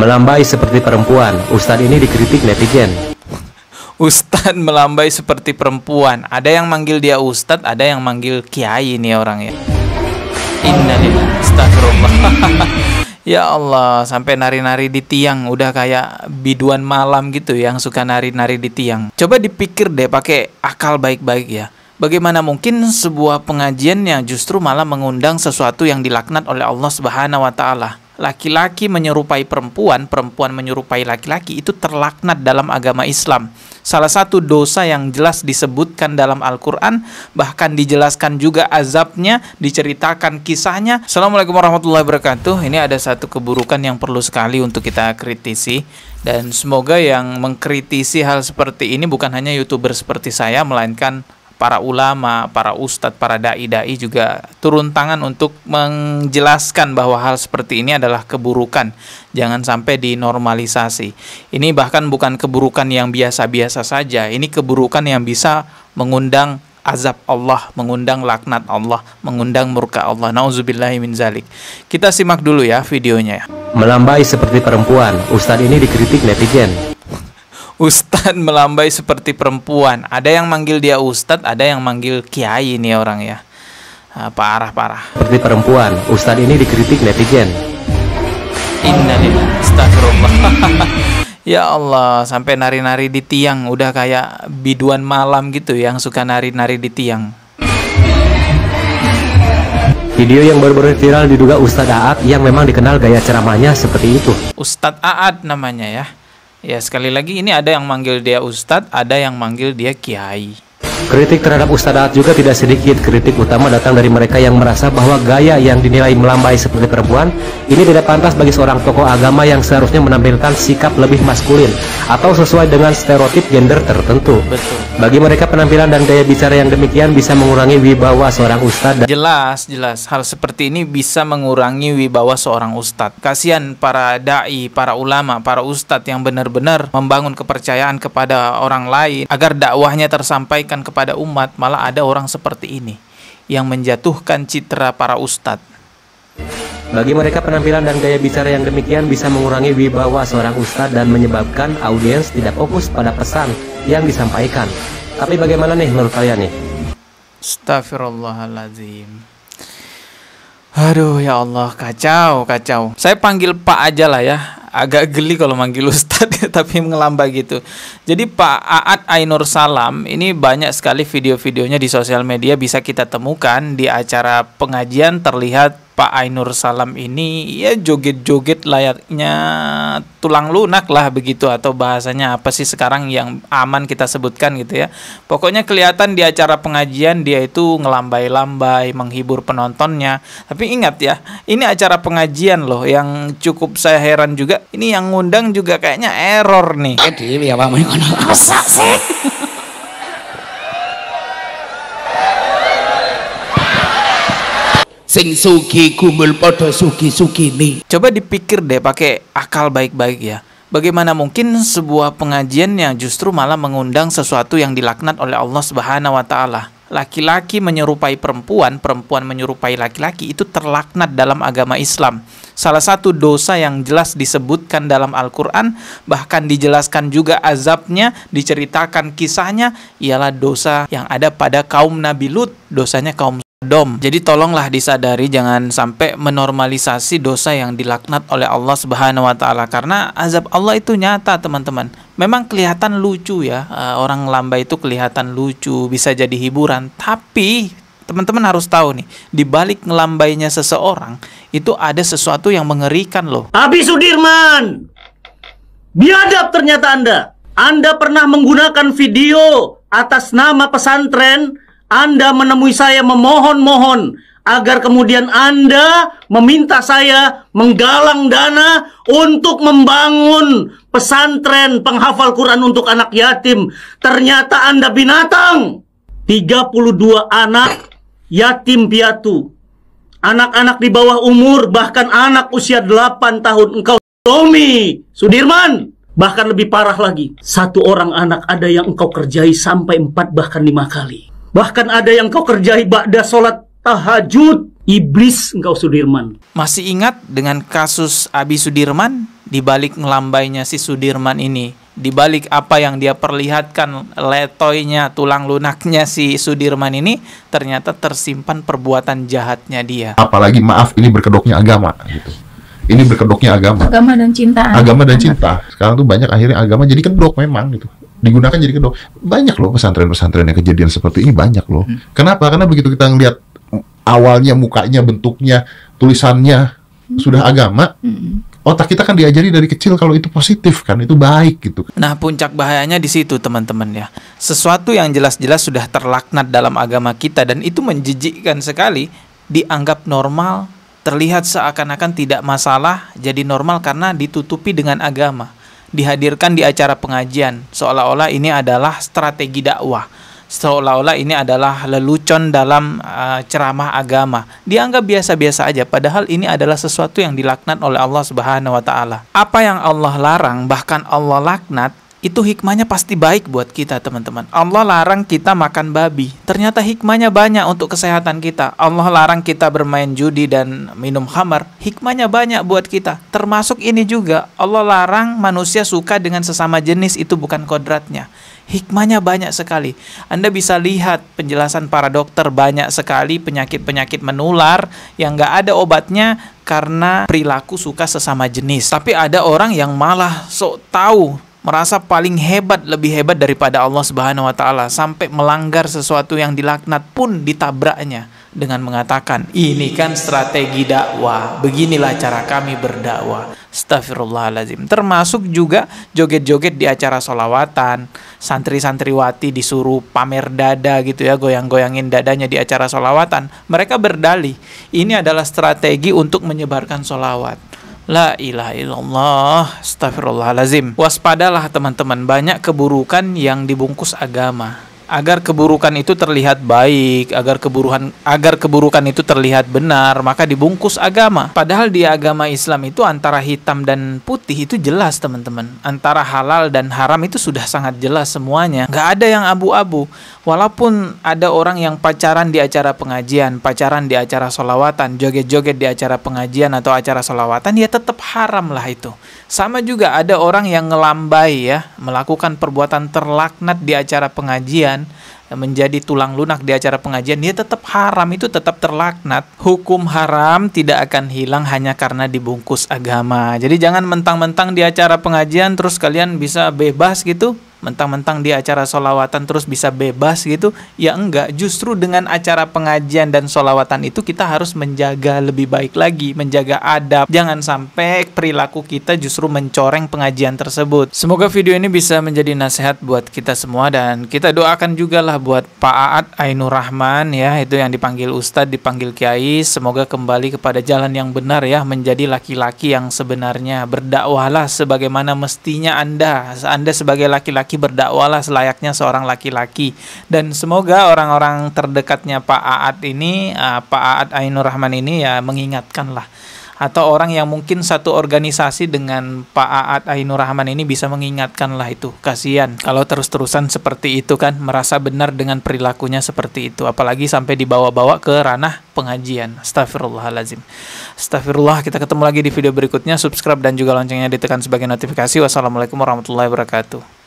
melambai seperti perempuan. Ustadz ini dikritik netizen. Ustad melambai seperti perempuan. Ada yang manggil dia Ustadz, ada yang manggil Kiai nih orang ya. astagfirullah. ya Allah, sampai nari-nari di tiang udah kayak biduan malam gitu yang suka nari-nari di tiang. Coba dipikir deh pakai akal baik-baik ya. Bagaimana mungkin sebuah pengajian yang justru malah mengundang sesuatu yang dilaknat oleh Allah Subhanahu wa taala? laki-laki menyerupai perempuan, perempuan menyerupai laki-laki itu terlaknat dalam agama Islam. Salah satu dosa yang jelas disebutkan dalam Al-Quran, bahkan dijelaskan juga azabnya, diceritakan kisahnya. Assalamualaikum warahmatullahi wabarakatuh. Ini ada satu keburukan yang perlu sekali untuk kita kritisi. Dan semoga yang mengkritisi hal seperti ini bukan hanya youtuber seperti saya, melainkan para ulama, para ustadz, para dai-dai juga turun tangan untuk menjelaskan bahwa hal seperti ini adalah keburukan. Jangan sampai dinormalisasi. Ini bahkan bukan keburukan yang biasa-biasa saja. Ini keburukan yang bisa mengundang azab Allah, mengundang laknat Allah, mengundang murka Allah. Nauzubillahi min zalik. Kita simak dulu ya videonya. Ya. Melambai seperti perempuan, ustadz ini dikritik netizen. Ustad melambai seperti perempuan. Ada yang manggil dia Ustad, ada yang manggil Kiai nih orang ya. Parah-parah. Seperti perempuan, Ustad ini dikritik netizen. Innalillah, ya Allah, sampai nari-nari di tiang udah kayak biduan malam gitu yang suka nari-nari di tiang. Video yang baru-baru viral diduga Ustadz Aad yang memang dikenal gaya ceramahnya seperti itu. Ustadz Aad namanya ya. Ya sekali lagi ini ada yang manggil dia ustadz, ada yang manggil dia kiai. Kritik terhadap Ustadz Aat juga tidak sedikit. Kritik utama datang dari mereka yang merasa bahwa gaya yang dinilai melambai seperti perempuan ini tidak pantas bagi seorang tokoh agama yang seharusnya menampilkan sikap lebih maskulin atau sesuai dengan stereotip gender tertentu. Betul. Bagi mereka penampilan dan gaya bicara yang demikian bisa mengurangi wibawa seorang ustadz. Jelas, jelas. Hal seperti ini bisa mengurangi wibawa seorang ustadz. Kasihan para dai, para ulama, para ustadz yang benar-benar membangun kepercayaan kepada orang lain agar dakwahnya tersampaikan ke kepada umat, malah ada orang seperti ini yang menjatuhkan citra para ustadz. Bagi mereka penampilan dan gaya bicara yang demikian bisa mengurangi wibawa seorang ustadz dan menyebabkan audiens tidak fokus pada pesan yang disampaikan. Tapi bagaimana nih menurut kalian nih? Astagfirullahaladzim. Aduh ya Allah kacau kacau. Saya panggil Pak aja lah ya agak geli kalau manggil Ustadz tapi ngelamba gitu. Jadi Pak Aat Ainur Salam ini banyak sekali video-videonya di sosial media bisa kita temukan di acara pengajian terlihat Pak Ainur Salam ini ya joget-joget layaknya tulang lunak lah begitu atau bahasanya apa sih sekarang yang aman kita sebutkan gitu ya. Pokoknya kelihatan di acara pengajian dia itu ngelambai-lambai menghibur penontonnya. Tapi ingat ya, ini acara pengajian loh yang cukup saya heran juga. Ini yang ngundang juga kayaknya error nih. Eh, ya Pak, sih? sing sugi kumpul podo sugi sugini coba dipikir deh pakai akal baik-baik ya Bagaimana mungkin sebuah pengajian yang justru malah mengundang sesuatu yang dilaknat oleh Allah Subhanahu wa taala? Laki-laki menyerupai perempuan, perempuan menyerupai laki-laki itu terlaknat dalam agama Islam. Salah satu dosa yang jelas disebutkan dalam Al-Qur'an, bahkan dijelaskan juga azabnya, diceritakan kisahnya ialah dosa yang ada pada kaum Nabi Lut, dosanya kaum dom. Jadi tolonglah disadari jangan sampai menormalisasi dosa yang dilaknat oleh Allah Subhanahu wa taala karena azab Allah itu nyata, teman-teman. Memang kelihatan lucu ya, eh, orang lamba itu kelihatan lucu, bisa jadi hiburan, tapi teman-teman harus tahu nih, di balik ngelambainya seseorang itu ada sesuatu yang mengerikan loh. Abi Sudirman, biadab ternyata Anda. Anda pernah menggunakan video atas nama pesantren anda menemui saya memohon-mohon agar kemudian Anda meminta saya menggalang dana untuk membangun pesantren penghafal Quran untuk anak yatim. Ternyata Anda binatang. 32 anak yatim piatu. Anak-anak di bawah umur, bahkan anak usia 8 tahun. Engkau Tommy Sudirman. Bahkan lebih parah lagi. Satu orang anak ada yang engkau kerjai sampai 4 bahkan 5 kali. Bahkan ada yang kau kerjai ba'da sholat tahajud. Iblis engkau Sudirman. Masih ingat dengan kasus Abi Sudirman? Di balik melambainya si Sudirman ini. Di balik apa yang dia perlihatkan letoynya, tulang lunaknya si Sudirman ini. Ternyata tersimpan perbuatan jahatnya dia. Apalagi maaf ini berkedoknya agama gitu. Ini berkedoknya agama. Agama dan cinta. Agama dan cinta. Sekarang tuh banyak akhirnya agama jadi kedok memang gitu digunakan jadi kedok. Banyak loh pesantren-pesantren yang kejadian seperti ini banyak loh. Hmm. Kenapa? Karena begitu kita ngelihat awalnya mukanya, bentuknya, tulisannya hmm. sudah agama, hmm. otak kita kan diajari dari kecil kalau itu positif kan, itu baik gitu. Nah, puncak bahayanya di situ teman-teman ya. Sesuatu yang jelas-jelas sudah terlaknat dalam agama kita dan itu menjijikkan sekali dianggap normal, terlihat seakan-akan tidak masalah, jadi normal karena ditutupi dengan agama dihadirkan di acara pengajian seolah-olah ini adalah strategi dakwah seolah-olah ini adalah lelucon dalam uh, ceramah agama. Dianggap biasa-biasa aja padahal ini adalah sesuatu yang dilaknat oleh Allah Subhanahu wa taala. Apa yang Allah larang bahkan Allah laknat itu hikmahnya pasti baik buat kita teman-teman. Allah larang kita makan babi. Ternyata hikmahnya banyak untuk kesehatan kita. Allah larang kita bermain judi dan minum khamar. Hikmahnya banyak buat kita. Termasuk ini juga Allah larang manusia suka dengan sesama jenis itu bukan kodratnya. Hikmahnya banyak sekali. Anda bisa lihat penjelasan para dokter banyak sekali penyakit-penyakit menular yang gak ada obatnya karena perilaku suka sesama jenis. Tapi ada orang yang malah sok tahu merasa paling hebat lebih hebat daripada Allah Subhanahu wa taala sampai melanggar sesuatu yang dilaknat pun ditabraknya dengan mengatakan ini kan strategi dakwah beginilah cara kami berdakwah Astagfirullahalazim termasuk juga joget-joget di acara solawatan santri-santriwati disuruh pamer dada gitu ya goyang-goyangin dadanya di acara solawatan mereka berdalih ini adalah strategi untuk menyebarkan solawat La ilaha illallah, Astagfirullahaladzim Waspadalah teman-teman, banyak keburukan yang dibungkus agama agar keburukan itu terlihat baik, agar keburukan agar keburukan itu terlihat benar, maka dibungkus agama. Padahal di agama Islam itu antara hitam dan putih itu jelas, teman-teman. Antara halal dan haram itu sudah sangat jelas semuanya. Gak ada yang abu-abu. Walaupun ada orang yang pacaran di acara pengajian, pacaran di acara solawatan, joget-joget di acara pengajian atau acara solawatan, ya tetap haram lah itu. Sama juga ada orang yang ngelambai ya, melakukan perbuatan terlaknat di acara pengajian, again menjadi tulang lunak di acara pengajian dia tetap haram itu tetap terlaknat hukum haram tidak akan hilang hanya karena dibungkus agama jadi jangan mentang-mentang di acara pengajian terus kalian bisa bebas gitu mentang-mentang di acara solawatan terus bisa bebas gitu ya enggak justru dengan acara pengajian dan solawatan itu kita harus menjaga lebih baik lagi menjaga adab jangan sampai perilaku kita justru mencoreng pengajian tersebut semoga video ini bisa menjadi nasihat buat kita semua dan kita doakan juga lah buat Pak Aat Ainur Rahman ya itu yang dipanggil Ustadz dipanggil Kiai semoga kembali kepada jalan yang benar ya menjadi laki-laki yang sebenarnya berdakwahlah sebagaimana mestinya Anda Anda sebagai laki-laki berdakwahlah selayaknya seorang laki-laki dan semoga orang-orang terdekatnya Pak Aat ini ah, Pak Aat Ainur Rahman ini ya mengingatkanlah atau orang yang mungkin satu organisasi dengan Pak Aat Ainur Rahman ini bisa mengingatkan lah itu. Kasihan kalau terus-terusan seperti itu kan merasa benar dengan perilakunya seperti itu apalagi sampai dibawa-bawa ke ranah pengajian. Astagfirullahaladzim Astagfirullah, kita ketemu lagi di video berikutnya. Subscribe dan juga loncengnya ditekan sebagai notifikasi. Wassalamualaikum warahmatullahi wabarakatuh.